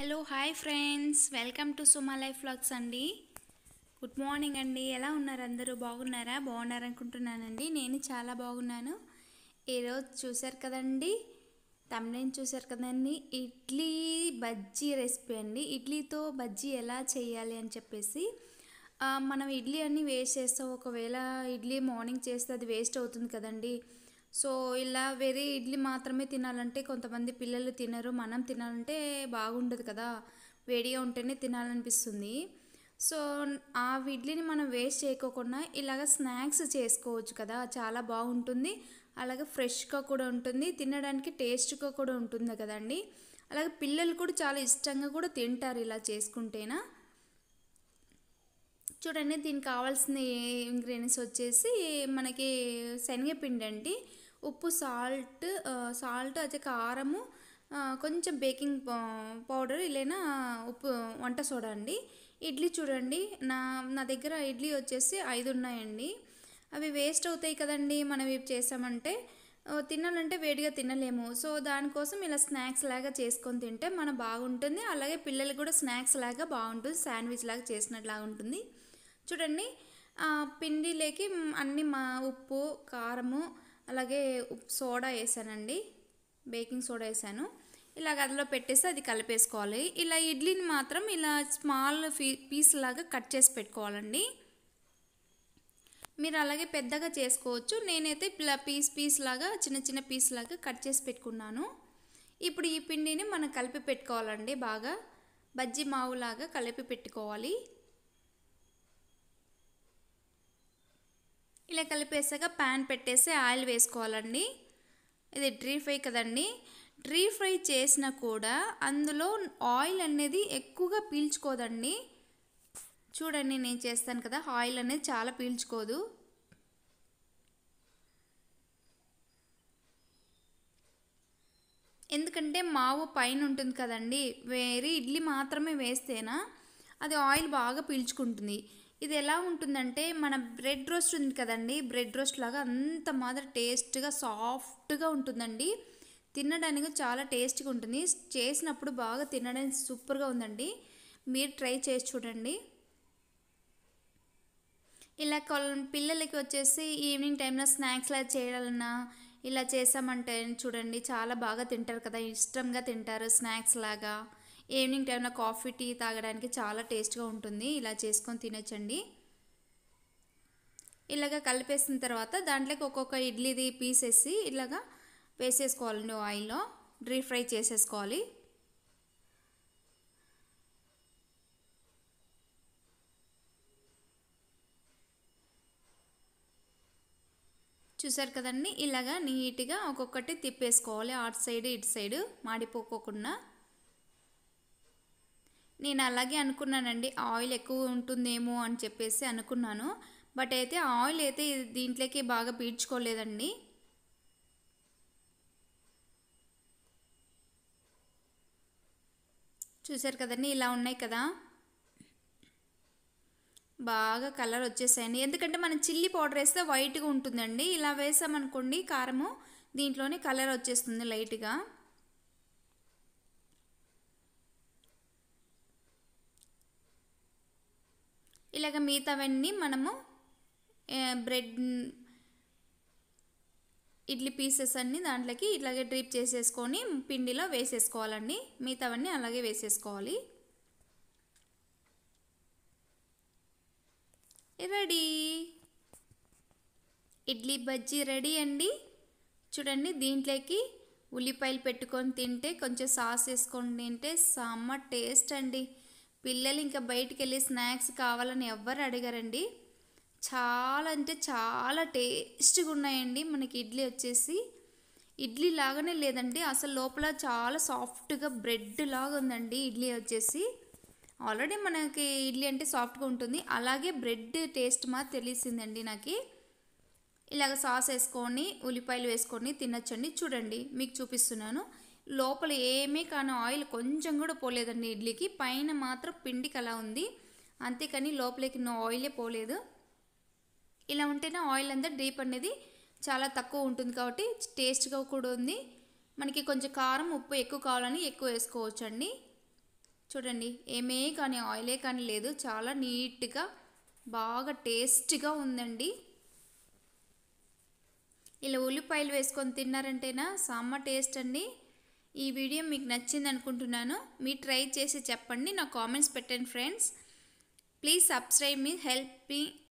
hello hi friends welcome to Suma life vlogs అండి good morning అండి ఎలా ఉన్నారు అందరూ బాగున్నారా బాగున్నారనుకుంటున్నానండి నేను చాలా బాగున్నాను ఈరోజు చూశారు కదండి తమ్నేం చూశారు కదండి ఇడ్లీ బజ్జీ రెసిపీ అండి ఇడ్లీతో బజ్జీ ఎలా చేయాలి అని చెప్పేసి మనం ఇడ్లీ అన్నీ వేస్ట్ చేస్తాం ఒకవేళ ఇడ్లీ మార్నింగ్ చేస్తే అది వేస్ట్ అవుతుంది కదండి సో ఇలా వేరే ఇడ్లీ మాత్రమే తినాలంటే కొంతమంది పిల్లలు తినరు మనం తినాలంటే బాగుండదు కదా వేడిగా ఉంటేనే తినాలనిపిస్తుంది సో ఆ ఇడ్లీని మనం వేస్ట్ చేయకోకుండా ఇలాగ స్నాక్స్ చేసుకోవచ్చు కదా చాలా బాగుంటుంది అలాగే ఫ్రెష్గా కూడా ఉంటుంది తినడానికి టేస్ట్గా కూడా ఉంటుంది కదండి అలాగే పిల్లలు కూడా చాలా ఇష్టంగా కూడా తింటారు ఇలా చేసుకుంటేనా చూడండి దీనికి కావాల్సిన ఇంగ్రీడియంట్స్ వచ్చేసి మనకి శనగపిండి అండి ఉప్పు సాల్ట్ సాల్ట్ అదే కారము కొంచెం బేకింగ్ పౌడర్ ఇలా ఉప్పు వంట సోడా అండి ఇడ్లీ చూడండి నా నా దగ్గర ఇడ్లీ వచ్చేసి ఐదు ఉన్నాయండి అవి వేస్ట్ అవుతాయి కదండి మనం ఇవి చేసామంటే తినాలంటే వేడిగా తినలేము సో దానికోసం ఇలా స్నాక్స్ లాగా చేసుకొని తింటే మన బాగుంటుంది అలాగే పిల్లలకి కూడా స్నాక్స్ లాగా బాగుంటుంది శాండ్విచ్ లాగా చేసినట్లాగా ఉంటుంది చూడండి పిండిలోకి అన్ని మా ఉప్పు కారము అలాగే సోడా వేసానండి బేకింగ్ సోడా వేసాను ఇలా అదిలో పెట్టేసి అది కలిపేసుకోవాలి ఇలా ఇడ్లీని మాత్రం ఇలా స్మాల్ పీస్ లాగా కట్ చేసి పెట్టుకోవాలండి మీరు అలాగే పెద్దగా చేసుకోవచ్చు నేనైతే ఇలా పీస్ పీస్ లాగా చిన్న చిన్న పీస్ లాగా కట్ చేసి పెట్టుకున్నాను ఇప్పుడు ఈ పిండిని మనం కలిపి పెట్టుకోవాలండి బాగా బజ్జీ మావులాగా కలిపి పెట్టుకోవాలి ఇలా కలిపేసాక ప్యాన్ పెట్టేసి ఆయిల్ వేసుకోవాలండి ఇది డ్రీ ఫ్రై కదండి డ్రీ ఫ్రై చేసినా కూడా అందులో ఆయిల్ అనేది ఎక్కువగా పీల్చుకోదండి చూడండి నేను చేస్తాను కదా ఆయిల్ అనేది చాలా పీల్చుకోదు ఎందుకంటే మావు పైన ఉంటుంది కదండి వేరే ఇడ్లీ మాత్రమే వేస్తేనా అది ఆయిల్ బాగా పీల్చుకుంటుంది ఇది ఎలా ఉంటుందంటే మన బ్రెడ్ రోస్ట్ ఉంది కదండి బ్రెడ్ రోస్ట్ లాగా అంత మాత్రం టేస్ట్గా సాఫ్ట్గా ఉంటుందండి తినడానికి చాలా టేస్ట్గా ఉంటుంది చేసినప్పుడు బాగా తినడానికి సూపర్గా ఉందండి మీరు ట్రై చేసి చూడండి ఇలా పిల్లలకి వచ్చేసి ఈవినింగ్ టైంలో స్నాక్స్ లా చేయాలన్నా ఇలా చేసామంటే చూడండి చాలా బాగా తింటారు కదా ఇష్టంగా తింటారు స్నాక్స్ లాగా ఈవినింగ్ టైంలో కాఫీ టీ తాగడానికి చాలా టేస్ట్గా ఉంటుంది ఇలా చేసుకొని తినచ్చండి ఇలాగ కలిపేసిన తర్వాత దాంట్లోకి ఒక్కొక్క ఇడ్లీది పీసేసి ఇలాగా వేసేసుకోవాలండి ఆయిల్లో డ్రీ ఫ్రై చేసేసుకోవాలి చూసారు కదండి ఇలాగా నీట్గా ఒక్కొక్కటి తిప్పేసుకోవాలి అటు సైడ్ ఇటు సైడ్ మాడిపోకోకుండా నేను అలాగే అనుకున్నానండి ఆయిల్ ఎక్కువ ఉంటుందేమో అని చెప్పేసి అనుకున్నాను బట్ అయితే ఆయిల్ అయితే దీంట్లోకి బాగా పీడ్చుకోలేదండి చూసారు కదండి ఇలా ఉన్నాయి కదా బాగా కలర్ వచ్చేసాయండి ఎందుకంటే మనం చిల్లీ పౌడర్ వేస్తే వైట్గా ఉంటుందండి ఇలా వేసామనుకోండి కారము దీంట్లోనే కలర్ వచ్చేస్తుంది లైట్గా ఇలాగ మిగతావన్నీ మనము బ్రెడ్ ఇడ్లీ పీసెస్ అన్నీ దాంట్లోకి ఇట్లాగే డ్రిప్ చేసేసుకొని పిండిలో వేసేసుకోవాలండి మిగతావన్నీ అలాగే వేసేసుకోవాలి రెడీ ఇడ్లీ బజ్జీ రెడీ అండి చూడండి దీంట్లోకి ఉల్లిపాయలు పెట్టుకొని తింటే కొంచెం సాస్ వేసుకొని తింటే సమ్మ టేస్ట్ అండి పిల్లలు ఇంకా బయటికి వెళ్ళి స్నాక్స్ కావాలని ఎవ్వరు అడిగారండి చాలా అంటే చాలా టేస్ట్గా ఉన్నాయండి మనకి ఇడ్లీ వచ్చేసి ఇడ్లీ లాగానే లేదండి అసలు లోపల చాలా సాఫ్ట్గా బ్రెడ్ లాగా ఉందండి ఇడ్లీ వచ్చేసి ఆల్రెడీ మనకి ఇడ్లీ అంటే సాఫ్ట్గా ఉంటుంది అలాగే బ్రెడ్ టేస్ట్ మా తెలిసిందండి నాకు ఇలాగ సాస్ వేసుకొని ఉల్లిపాయలు వేసుకొని తినచ్చండి చూడండి మీకు చూపిస్తున్నాను లోపల ఏమీ కానీ ఆయిల్ కొంచెం కూడా పోలేదండి ఇడ్లీకి పైన మాత్రం పిండికి అలా ఉంది అంతేకాని లోపలికి నో ఆయిలే పోలేదు ఇలా ఉంటేనే ఆయిల్ అంతా డీప్ అనేది చాలా తక్కువ ఉంటుంది కాబట్టి టేస్ట్గా కూడా ఉంది మనకి కొంచెం కారం ఉప్పు ఎక్కువ కావాలని ఎక్కువ వేసుకోవచ్చు అండి చూడండి ఏమే కానీ ఆయిలే కానీ లేదు చాలా నీట్గా బాగా టేస్ట్గా ఉందండి ఇలా ఉల్లిపాయలు వేసుకొని తిన్నారంటేనా సామ్మ టేస్ట్ అండి ఈ వీడియో మీకు నచ్చింది అనుకుంటున్నాను మీరు ట్రై చేసి చెప్పండి నా కామెంట్స్ పెట్టండి ఫ్రెండ్స్ ప్లీజ్ సబ్స్క్రైబ్ మీ హెల్ప్ మీ